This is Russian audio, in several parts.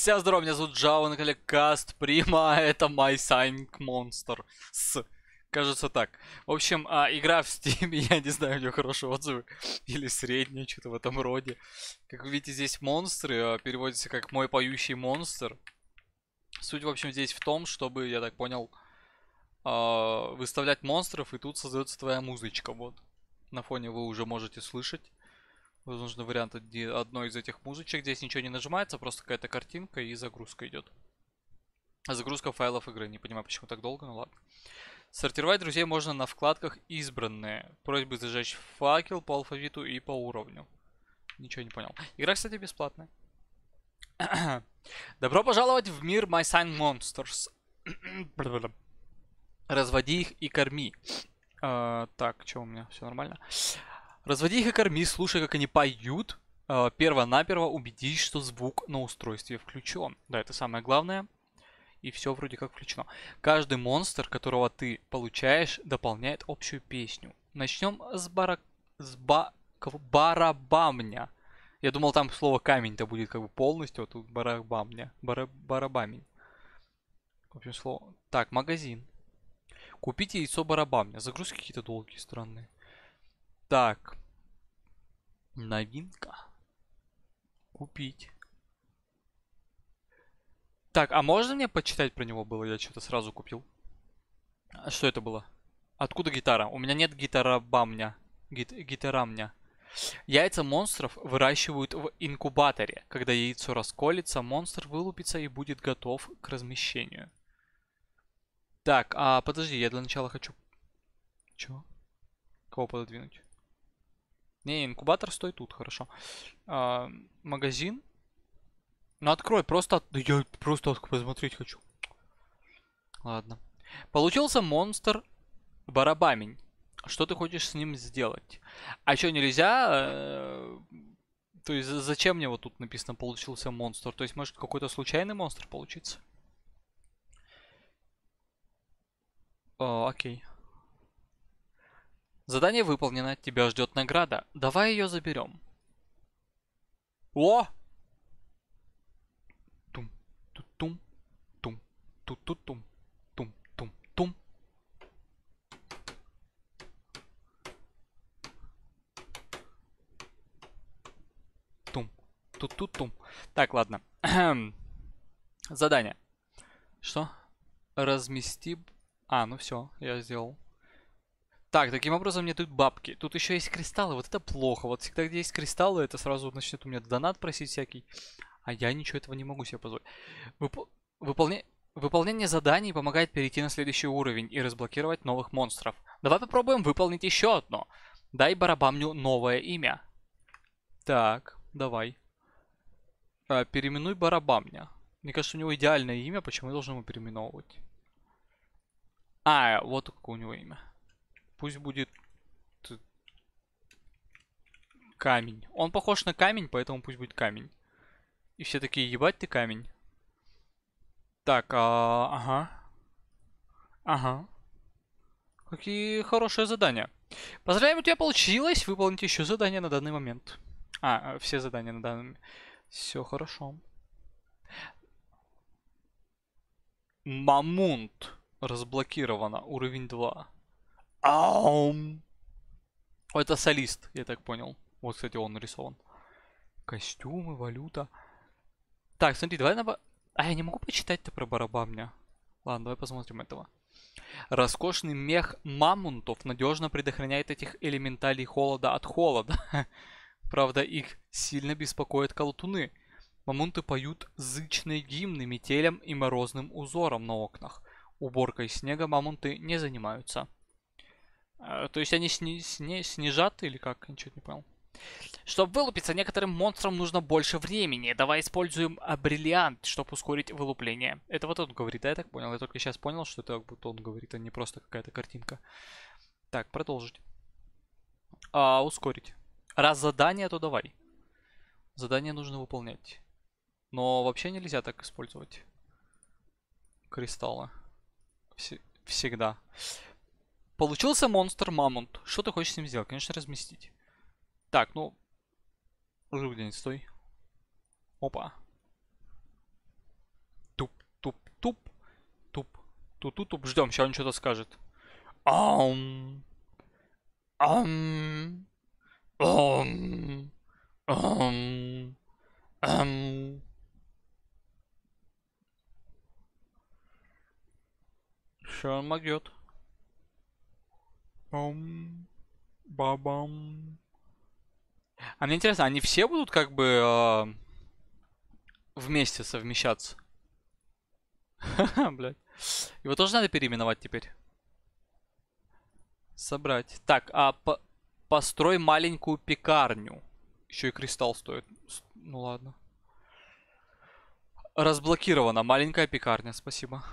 Всем здорово, меня зовут Джао, на канале Каст Прима, это My Sign Monster. С, кажется так. В общем, а, игра в Steam, я не знаю, у нее хорошие отзывы или средние, что-то в этом роде. Как вы видите, здесь монстры, а, переводится как «Мой поющий монстр». Суть, в общем, здесь в том, чтобы, я так понял, а, выставлять монстров, и тут создается твоя музычка, вот. На фоне вы уже можете слышать. Возможно, вариант одной из этих музычек. Здесь ничего не нажимается, просто какая-то картинка и загрузка идет. Загрузка файлов игры. Не понимаю, почему так долго, но ну ладно. Сортировать друзей можно на вкладках «Избранные». Просьбы зажечь факел по алфавиту и по уровню. Ничего не понял. Игра, кстати, бесплатная. Добро пожаловать в мир My Sign Monsters. Разводи их и корми. А, так, что у меня? Все нормально. Разводи их и корми, слушай, как они поют. Э, перво-наперво убедись, что звук на устройстве включен. Да, это самое главное. И все вроде как включено. Каждый монстр, которого ты получаешь, дополняет общую песню. Начнем с, бара... с ба... барабамня. Я думал, там слово камень-то будет как бы полностью, а тут барабамня. Бара... Барабамень. В общем, слово... Так, магазин. Купите яйцо барабамня. Загрузки какие-то долгие, странные. Так. Новинка. Купить. Так, а можно мне почитать про него было? Я что-то сразу купил. А что это было? Откуда гитара? У меня нет гитарабамня. Гит гитарамня. Яйца монстров выращивают в инкубаторе. Когда яйцо расколется, монстр вылупится и будет готов к размещению. Так, а подожди, я для начала хочу... Чего? Кого пододвинуть? Не, инкубатор стоит тут, хорошо. А, магазин. Ну открой, просто... я просто посмотреть хочу. Ладно. Получился монстр барабамень. Что ты хочешь с ним сделать? А что, нельзя... Э, то есть зачем мне вот тут написано получился монстр? То есть может какой-то случайный монстр получится? О, э, окей. Задание выполнено, тебя ждет награда. Давай ее заберем. О! Тум, ту тум, тум, ту ту тум, тум, тум, тум. Тум, ту ту тум. Так, ладно. Задание. Что? Размести... А, ну все, я сделал. Так, таким образом мне тут бабки. Тут еще есть кристаллы, вот это плохо. Вот всегда, где есть кристаллы, это сразу начнет у меня донат просить всякий. А я ничего этого не могу себе позволить. Вып... Выполня... Выполнение заданий помогает перейти на следующий уровень и разблокировать новых монстров. Давай попробуем выполнить еще одно. Дай барабамню новое имя. Так, давай. А, переименуй барабамня. Мне кажется, у него идеальное имя, почему я должен его переименовывать? А, вот какое у него имя. Пусть будет э, камень. Он похож на камень, поэтому пусть будет камень. И все такие, ебать ты камень. Так, а, ага. Ага. Какие хорошие задания. Поздравляем, у тебя получилось выполнить еще задание на данный момент. А, э, все задания на данный момент. Все хорошо. Мамунт разблокировано. Уровень 2. Аум. Это солист, я так понял. Вот, кстати, он нарисован. Костюмы, валюта. Так, смотри, давай на... А я не могу почитать-то про барабамня. Ладно, давай посмотрим этого. Роскошный мех мамонтов надежно предохраняет этих элементалей холода от холода. Правда, их сильно беспокоят колтуны. Мамонты поют зычные гимны метелям и морозным узором на окнах. Уборкой снега мамонты не занимаются. А, то есть они сни сни снижат или как? Ничего не понял. Чтобы вылупиться, некоторым монстрам нужно больше времени. Давай используем а, бриллиант, чтобы ускорить вылупление. Это вот он говорит, да, я так понял? Я только сейчас понял, что это как будто он говорит, а не просто какая-то картинка. Так, продолжить. А, ускорить. Раз задание, то давай. Задание нужно выполнять. Но вообще нельзя так использовать. кристаллы. Вс всегда. Всегда. Получился монстр, мамонт. Что ты хочешь с ним сделать? Конечно, разместить. Так, ну... Уже где-нибудь стой. Опа. Туп-туп-туп. Туп-туп-туп. Ждем, сейчас он что-то скажет. Ам. Ам. Ам. Ам. Ам. Что он могет? Бам. Бабам. А мне интересно, они все будут как бы э, вместе совмещаться? Блядь. Его тоже надо переименовать теперь. Собрать. Так, а по построй маленькую пекарню. Еще и кристалл стоит. Ну ладно. Разблокирована маленькая пекарня, спасибо.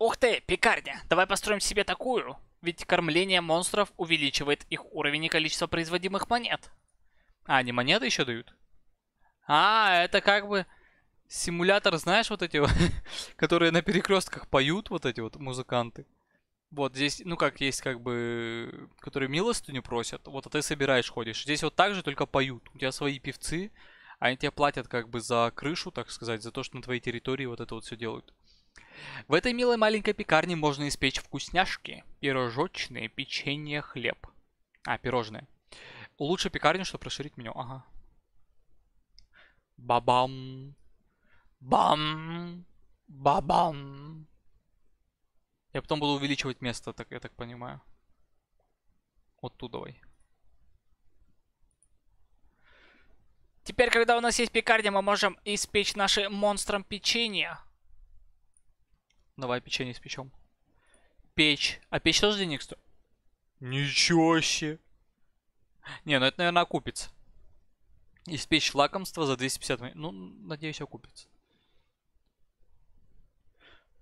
Ух ты, пекарня! Давай построим себе такую. Ведь кормление монстров увеличивает их уровень и количество производимых монет. А, они монеты еще дают? А, это как бы симулятор, знаешь, вот эти вот, которые на перекрестках поют, вот эти вот музыканты. Вот здесь, ну как есть как бы, которые милостыню просят, вот а ты собираешь, ходишь. Здесь вот так же, только поют. У тебя свои певцы, а они тебе платят как бы за крышу, так сказать, за то, что на твоей территории вот это вот все делают. В этой милой маленькой пекарне можно испечь вкусняшки, пирожочные, печенье, хлеб. А, пирожные. Лучше пекарню, чтобы расширить меню. Ага. Бабам. Бам. Бабам. Я потом буду увеличивать место, так я так понимаю. Вот тут давай. Теперь, когда у нас есть пекарня, мы можем испечь наши монстрам печенье. Давай печенье с печем. Печь. А печь тоже денег стоит? Ничего себе. Не, ну это, наверное, окупится. Испечь лакомство за 250 Ну, надеюсь, окупится.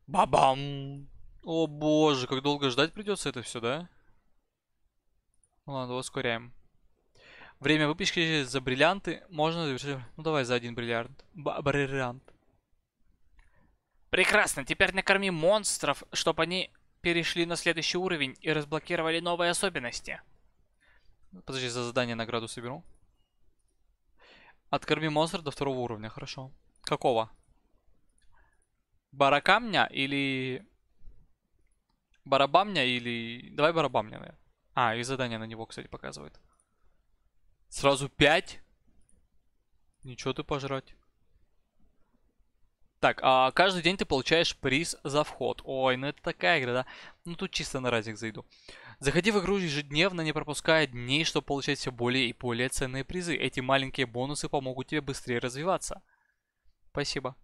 Бабам! О боже, как долго ждать придется это все, да? Ладно, ускоряем. Время выпечки за бриллианты можно завершить. Ну давай за один бриллиант. Б бриллиант. Прекрасно, теперь накорми монстров, чтобы они перешли на следующий уровень и разблокировали новые особенности. Подожди, за задание награду соберу. Откорми монстра до второго уровня, хорошо. Какого? Баракамня или... Барабамня или... Давай барабамня, наверное. А, и задание на него, кстати, показывает. Сразу пять? Ничего ты пожрать. Так, а каждый день ты получаешь приз за вход. Ой, ну это такая игра, да? Ну тут чисто на разик зайду. Заходи в игру ежедневно, не пропуская дней, чтобы получать все более и более ценные призы. Эти маленькие бонусы помогут тебе быстрее развиваться. Спасибо.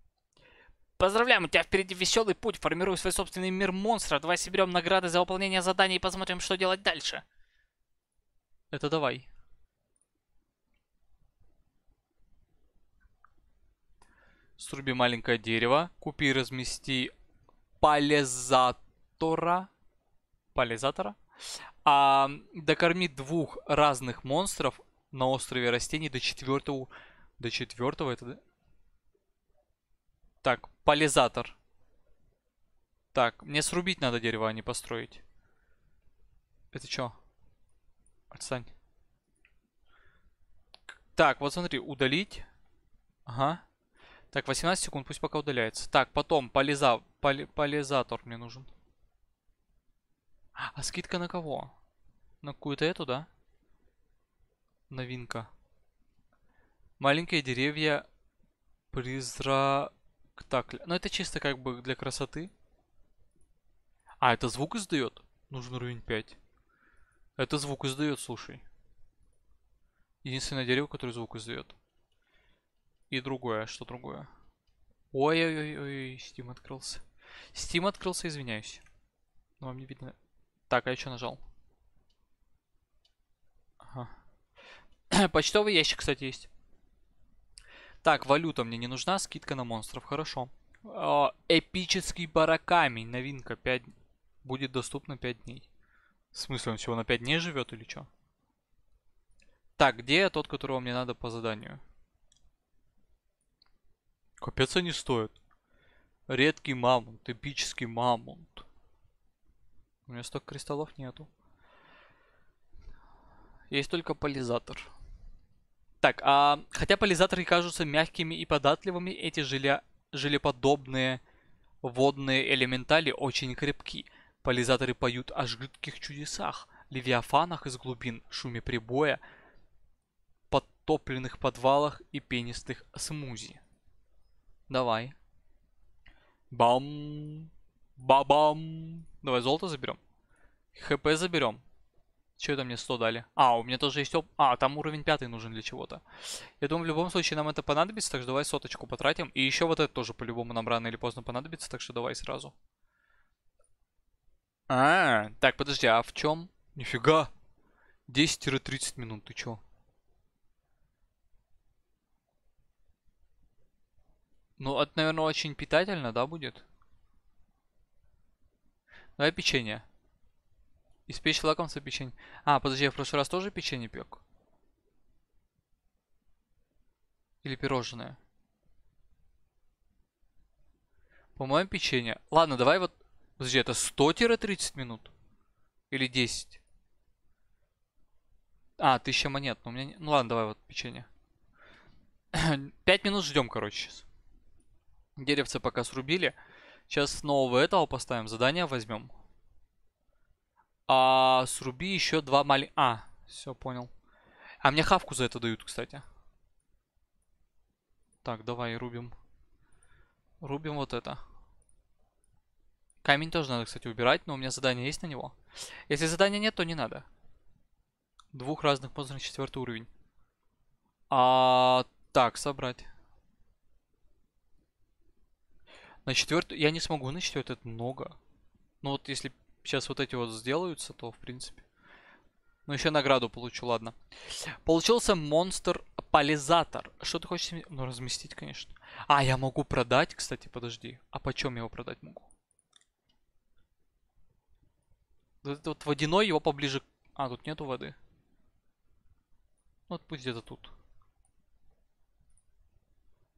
Поздравляем, у тебя впереди веселый путь. Формируй свой собственный мир монстра. Давай соберем награды за выполнение заданий и посмотрим, что делать дальше. Это давай. Сруби маленькое дерево. Купи и размести пализатора. Пализатора? А, докорми двух разных монстров на острове растений до четвертого... До четвертого это... Так, пализатор. Так, мне срубить надо дерево, а не построить. Это что? Отстань. Так, вот смотри, удалить. Ага. Так, 18 секунд, пусть пока удаляется. Так, потом полиза... Поли... полизатор мне нужен. А скидка на кого? На какую-то эту, да? Новинка. Маленькие деревья призрак... Так, ну это чисто как бы для красоты. А, это звук издает? Нужен уровень 5. Это звук издает, слушай. Единственное дерево, которое звук издает. И другое, а что другое? Ой-ой-ой, Steam открылся. Steam открылся, извиняюсь. Но вам не видно. Так, а я что нажал? Ага. Почтовый ящик, кстати, есть. Так, валюта мне не нужна, скидка на монстров, хорошо. О, а, эпический баракамень, новинка, 5... будет доступна 5 дней. В смысле, он всего на 5 дней живет или что? Так, где тот, которого мне надо по заданию? Капец они стоят. Редкий мамонт, эпический мамонт. У меня столько кристаллов нету. Есть только полизатор. Так, а хотя полизаторы кажутся мягкими и податливыми, эти желе... желеподобные водные элементали очень крепки. Полизаторы поют о жидких чудесах, левиафанах из глубин, шуме прибоя, подтопленных подвалах и пенистых смузи. Давай. Бам. ба-бам, Давай золото заберем. ХП заберем. Что это мне 100 дали? А, у меня тоже есть оп... А, там уровень пятый нужен для чего-то. Я думаю, в любом случае нам это понадобится, так что давай соточку потратим. И еще вот это тоже по-любому нам рано или поздно понадобится, так что давай сразу. А, -а, -а. так, подожди, а в чем? Нифига. 10-30 минут, ты чё? Ну, это, наверное, очень питательно, да, будет? Давай печенье. Испечь лакомство печенье. А, подожди, я в прошлый раз тоже печенье пек? Или пирожное? По-моему, печенье. Ладно, давай вот... Подожди, это 100-30 минут? Или 10? А, 1000 монет. Ну, у меня... ну ладно, давай вот печенье. 5 минут ждем, короче, сейчас. Деревце пока срубили. Сейчас нового этого поставим, задание возьмем. А сруби еще два мали... А, все, понял. А мне хавку за это дают, кстати. Так, давай рубим. Рубим вот это. Камень тоже надо, кстати, убирать, но у меня задание есть на него. Если задания нет, то не надо. Двух разных монстров четвертый уровень. А, так, собрать. На четвертую... Я не смогу на четвертую, это много. Ну вот если сейчас вот эти вот сделаются, то в принципе. Ну еще награду получу, ладно. Получился монстр-полизатор. Что ты хочешь... Ну разместить, конечно. А, я могу продать, кстати, подожди. А почем я его продать могу? Вот этот вот водяной его поближе... А, тут нету воды. Ну, вот пусть где-то тут.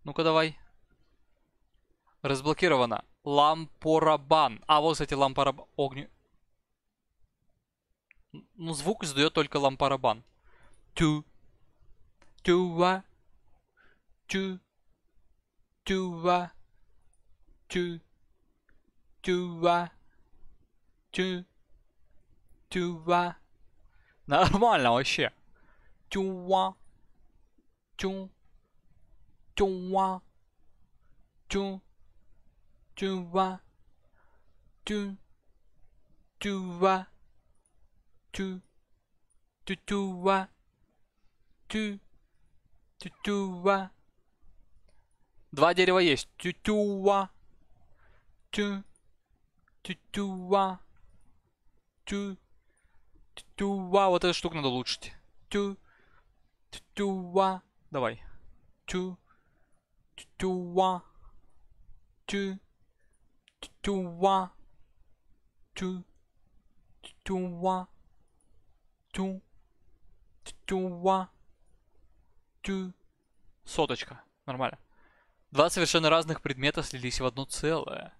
Ну-ка давай. Разблокировано. Лампорабан. А вот, кстати, лампорабан. Огню... Ну, звук издает только лампорабан. Тю. Тюва. Тю. Тюва. Тю. Тюва. Тю. Тюва. Нормально вообще. Тюва. Тю. Тюва. Тю. Туа. Ту. Туа. Ту. Тутуа. Ту. Тутуа. Два дерева есть. Тютюа. Тю. Тютюа. Тю. Тютюа. Вот эту штуку надо улучшить. Тю. Тютюа. Давай. Тю. Тютюа. Тю. Тюа. Тю. Тюа. Тю. Тюа. Тю. Соточка. Нормально. Два совершенно разных предмета слились в одно целое.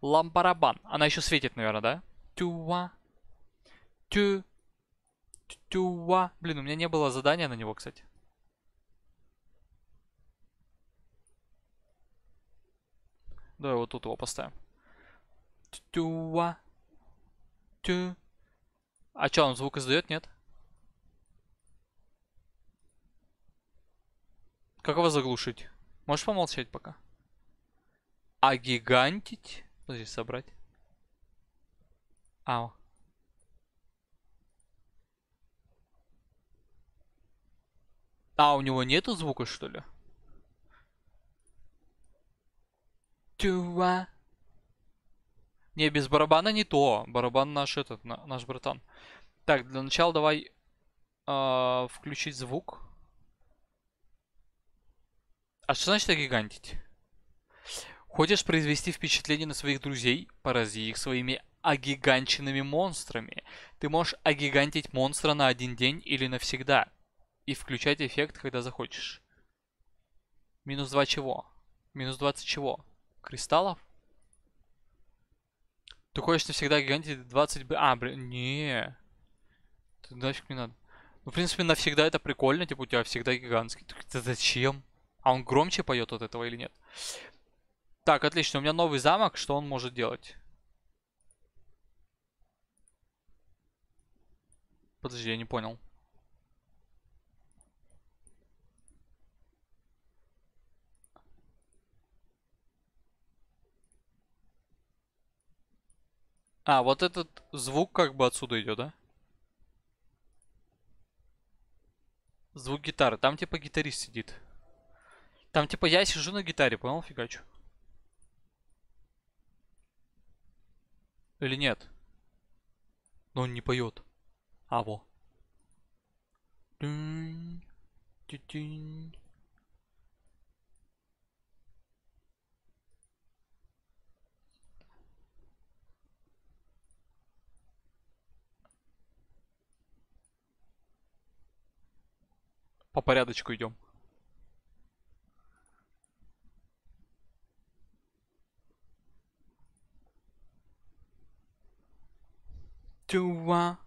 Лампарабан. Она еще светит, наверное, да? Тюа. Тю. Тюа. Блин, у меня не было задания на него, кстати. Давай вот тут его поставим. Тюа. Тю. А что, он звук издает, нет? Как его заглушить? Можешь помолчать пока? А гигантить? Подожди, собрать. Ау. А, у него нету звука, что ли? Чува. Не, без барабана не то. Барабан наш этот, наш братан. Так, для начала давай э, включить звук. А что значит огигантить? Хочешь произвести впечатление на своих друзей? Порази их своими огигантченными монстрами. Ты можешь огигантить монстра на один день или навсегда. И включать эффект, когда захочешь. Минус 2 чего? Минус 20 чего? Кристаллов? Ты хочешь навсегда гигантить 20... А, блин, не. Ты нафиг не надо. Ну, в принципе, навсегда это прикольно, типа у тебя всегда гигантский. Так, да зачем? А он громче поет от этого или нет? Так, отлично. У меня новый замок. Что он может делать? Подожди, я не понял. А, вот этот звук как бы отсюда идет, да? Звук гитары. Там типа гитарист сидит. Там типа я сижу на гитаре, понял, фигачу? Или нет? Но он не поет. А, во. Тинь. Тинь. По порядочку идем. Тюа.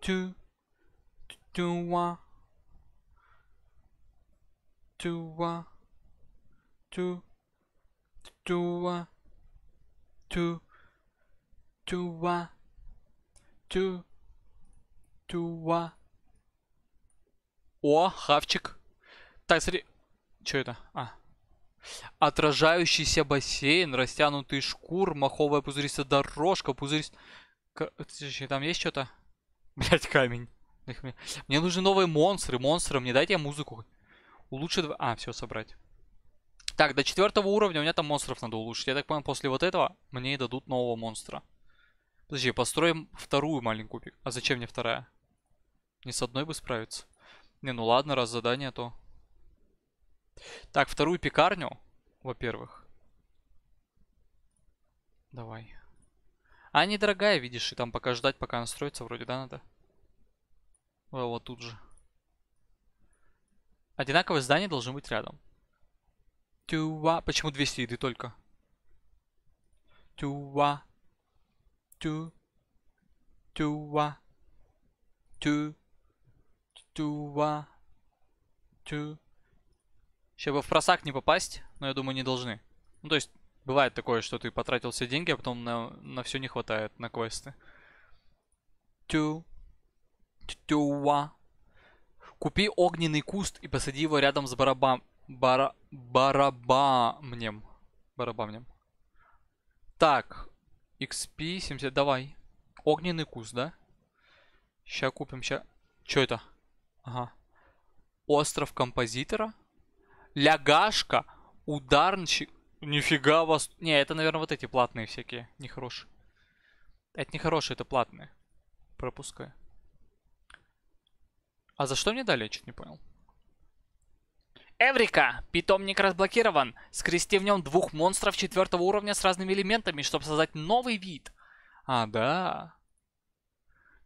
Тю. Тюа. Тюа. Тю. Тюа. Тю. Тюа. Тю. Тюа. О, хавчик. Так, смотри. Что это? А. Отражающийся бассейн, растянутый шкур, маховая пузыристая дорожка, пузыристая... Там есть что-то? Блять, камень. Мне нужны новые монстры. Монстры, мне дайте музыку. Улучшить... А, все, собрать. Так, до четвертого уровня у меня там монстров надо улучшить. Я так понял, после вот этого мне и дадут нового монстра. Подожди, построим вторую маленькую пик. А зачем мне вторая? Не с одной бы справиться. Не, ну ладно, раз задание, то... Так, вторую пекарню, во-первых. Давай. А, недорогая, видишь, и там пока ждать, пока она строится, вроде, да, надо? О, а вот тут же. Одинаковые здания должны быть рядом. Тюва. Почему 200 еды только? Тюва. Тю. Тюва. Тю. Туа. Ту. Чтобы в просак не попасть, но я думаю, не должны. Ну, то есть, бывает такое, что ты потратил все деньги, а потом на, на все не хватает, на квесты. Ту. Туа. Купи огненный куст и посади его рядом с барабам... Бара... Барабамнем. Барабамнем. Так. XP 70. Давай. Огненный куст, да? Сейчас купим, Сейчас. Чё это? Ага. Остров композитора. Лягашка. Ударнщик. Нифига вас. Не, это, наверное, вот эти платные всякие. Нехорошие. Это нехорошие, это платные. Пропускай. А за что мне дали? Я чуть не понял. Эврика! Питомник разблокирован. Скрести в нем двух монстров четвертого уровня с разными элементами, чтобы создать новый вид. А, да.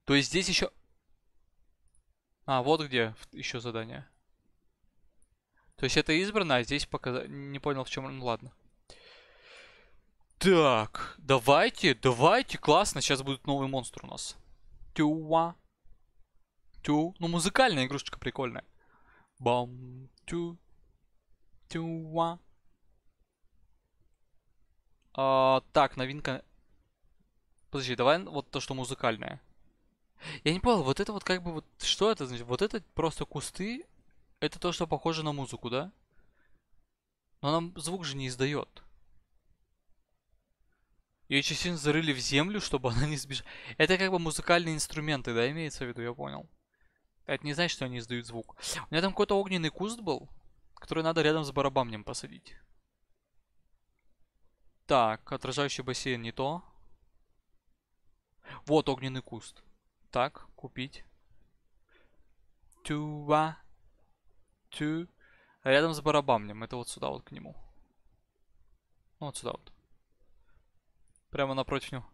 То есть здесь еще... А, вот где еще задание. То есть это избрано, а здесь пока... Не понял, в чем... Ну ладно. Так, давайте, давайте, классно, сейчас будет новый монстр у нас. Тюа. Тю. Ну, музыкальная игрушечка прикольная. Бам. Тю. Тюа. А, так, новинка... Подожди, давай вот то, что музыкальное. Я не понял, вот это вот как бы вот что это значит? Вот это просто кусты. Это то, что похоже на музыку, да? Но нам звук же не издает. Ее частично зарыли в землю, чтобы она не сбежала. Это как бы музыкальные инструменты, да, имеется в виду, я понял. Это не значит, что они издают звук. У меня там какой-то огненный куст был, который надо рядом с барабамнем посадить. Так, отражающий бассейн не то. Вот огненный куст. Так, купить. Туа. Ту. Рядом с барабамнем. Это вот сюда вот к нему. Ну, вот сюда вот. Прямо напротив него.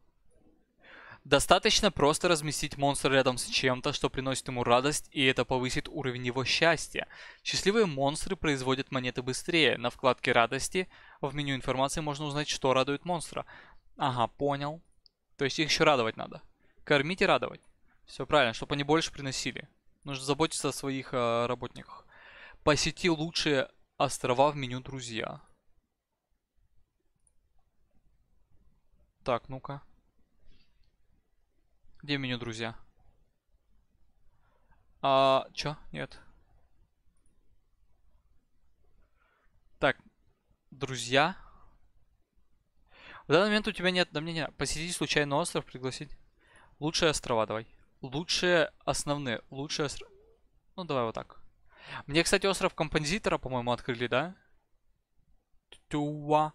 Достаточно просто разместить монстра рядом с чем-то, что приносит ему радость, и это повысит уровень его счастья. Счастливые монстры производят монеты быстрее. На вкладке «Радости» в меню информации можно узнать, что радует монстра. Ага, понял. То есть их еще радовать надо. Кормить и радовать. Все правильно, чтобы они больше приносили. Нужно заботиться о своих э, работниках. Посети лучшие острова в меню «Друзья». Так, ну-ка. Где меню «Друзья»? А, чё? Нет. Так, «Друзья». В данный момент у тебя нет... Да мне не... Посетить случайно остров, пригласить. Лучшие острова давай. Лучшие основные. Лучшие... остров, Ну, давай вот так. Мне, кстати, остров композитора, по-моему, открыли, да? Тюа.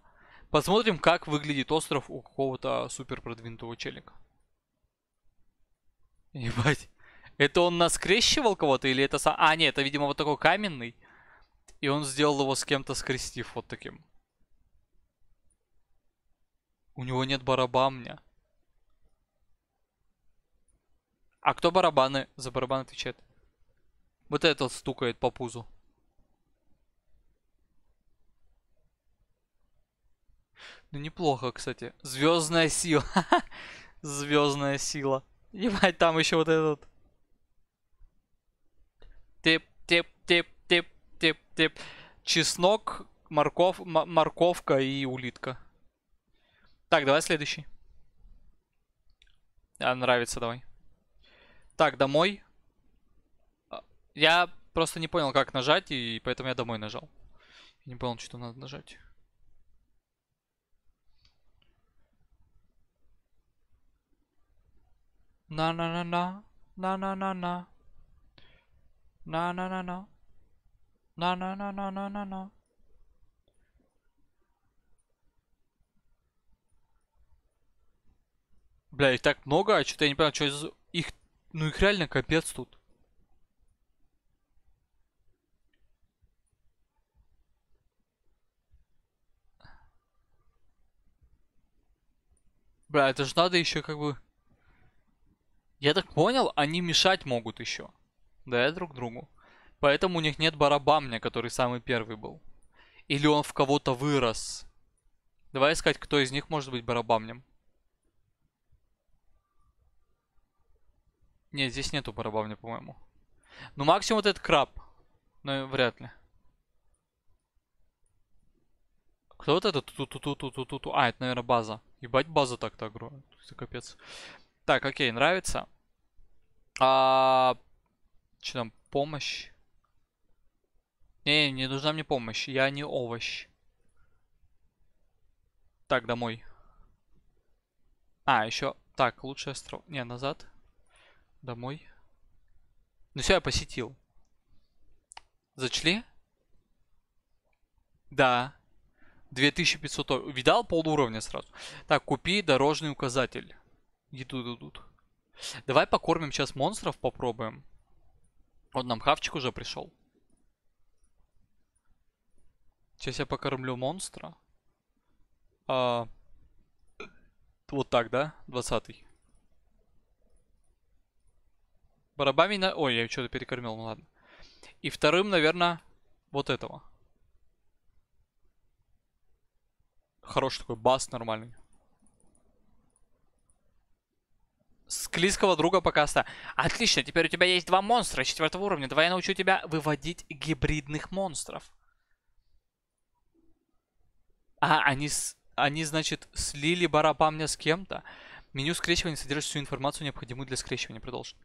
Посмотрим, как выглядит остров у какого-то супер продвинутого челика. Ебать. Это он наскрещивал кого-то или это сам... А, нет, это, видимо, вот такой каменный. И он сделал его с кем-то скрестив вот таким. У него нет барабамня. А кто барабаны? За барабан отвечает. Вот этот стукает по пузу. Ну неплохо, кстати. Звездная сила. Звездная сила. Ебать, там еще вот этот. Тип, тип, тип, тип, тип, тип. Чеснок, морков, морковка и улитка. Так, давай следующий. А, нравится, давай. Так, домой. А, я просто не понял, как нажать, и поэтому я домой нажал. Не понял, что надо нажать. На-на-на-на. На-на-на-на. На-на-на-на. На-на-на-на-на-на-на. Бля, их так много, а что-то я не понял, что из... Их ну их реально капец тут. Бля, это же надо еще как бы... Я так понял, они мешать могут еще. Да, друг другу. Поэтому у них нет барабамня, который самый первый был. Или он в кого-то вырос. Давай искать, кто из них может быть барабамнем. Нет, здесь нету барабавни, по-моему. Ну, максимум вот этот краб. Но вряд ли. Кто вот это? Тут, тут, тут, тут, тут, тут, ту А, это, наверное, база. Ебать, база так-то огромная. Это капец. Так, окей, нравится. А... Что там? Помощь? Не, не нужна мне помощь. Я не овощ. Так, домой. А, еще. Так, лучший остров. Не, назад. Домой. Ну все, я посетил. Зачли? Да. 2500. Видал пол уровня сразу? Так, купи дорожный указатель. Еду дадут. Давай покормим сейчас монстров, попробуем. Вот нам хавчик уже пришел. Сейчас я покормлю монстра. А... Вот так, да? Двадцатый. Барабами на... Ой, я что-то перекормил, ну ладно. И вторым, наверное, вот этого. Хороший такой бас нормальный. Склизкого друга пока оставь. Отлично, теперь у тебя есть два монстра четвертого уровня. Давай я научу тебя выводить гибридных монстров. А, они, они значит, слили барабамня с кем-то. Меню скрещивания содержит всю информацию, необходимую для скрещивания. Продолжим.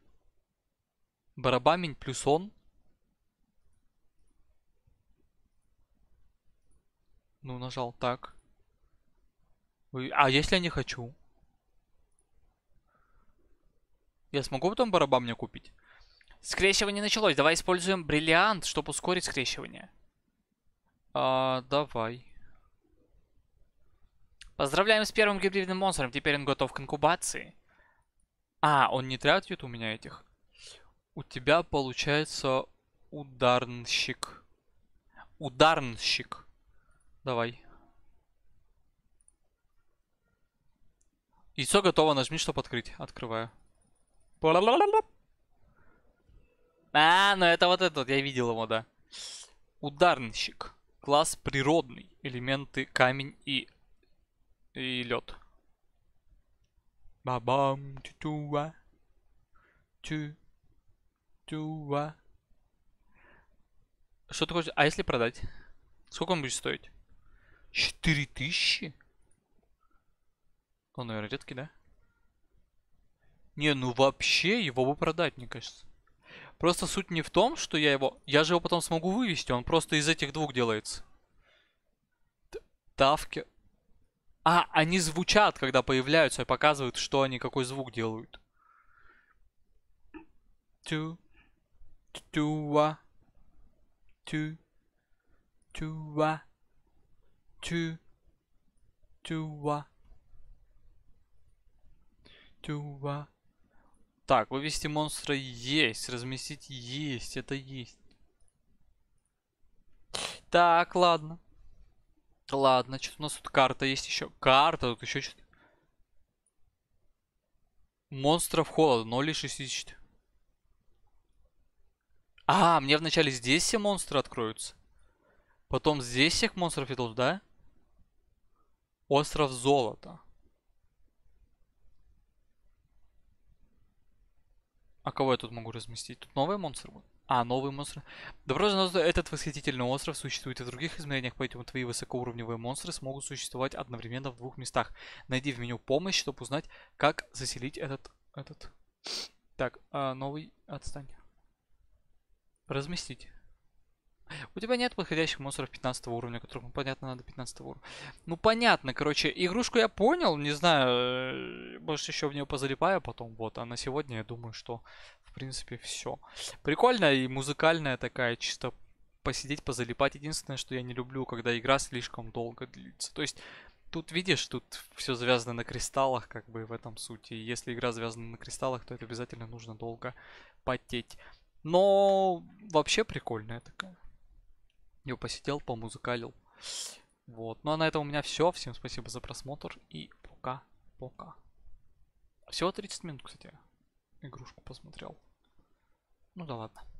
Барабамень плюс он. Ну, нажал так. а если я не хочу? Я смогу потом барабамня мне купить? Скрещивание началось. Давай используем бриллиант, чтобы ускорить скрещивание. А, давай. Поздравляем с первым гибридным монстром. Теперь он готов к инкубации. А, он не тратит у меня этих. У тебя получается ударнщик. Ударнщик. Давай. Яйцо готово, нажми, чтобы открыть. Открываю. А, ну это вот этот, я видел его, да. Ударнщик. Класс природный. Элементы камень и... и лед. Бабам, тютюа. Тю. Тюва. Что ты хочешь? А если продать? Сколько он будет стоить? 4000? Он, наверное, редкий, да? Не, ну вообще его бы продать, мне кажется. Просто суть не в том, что я его... Я же его потом смогу вывести, он просто из этих двух делается. Тавки. А, они звучат, когда появляются, и показывают, что они, какой звук делают. Тю. Туа. Ту. Туа. Ту. Туа. Туа. Так, вывести монстра есть, разместить есть, это есть. Так, ладно. Ладно, что у нас тут карта есть еще. Карта, тут еще что-то. Монстров холода, 0,64. А, мне вначале здесь все монстры откроются. Потом здесь всех монстров идут, да? Остров золота. А кого я тут могу разместить? Тут новые монстры будут? А, новые монстры. Да просто ну, этот восхитительный остров существует и в других измерениях, поэтому твои высокоуровневые монстры смогут существовать одновременно в двух местах. Найди в меню помощь, чтобы узнать, как заселить этот... этот. Так, а, новый... Отстань. Разместить. У тебя нет подходящих монстров 15 уровня, которых, ну, понятно, надо 15 уровня. Ну, понятно, короче, игрушку я понял, не знаю, э, может, еще в нее позалипаю потом, вот, а на сегодня я думаю, что, в принципе, все. Прикольная и музыкальная такая, чисто посидеть, позалипать. Единственное, что я не люблю, когда игра слишком долго длится. То есть, тут, видишь, тут все завязано на кристаллах, как бы в этом сути. И если игра завязана на кристаллах, то это обязательно нужно долго потеть. Но вообще прикольная такая. Я посидел, помузыкалил. Вот. Ну а на этом у меня все. Всем спасибо за просмотр и пока-пока. Всего 30 минут, кстати, игрушку посмотрел. Ну да ладно.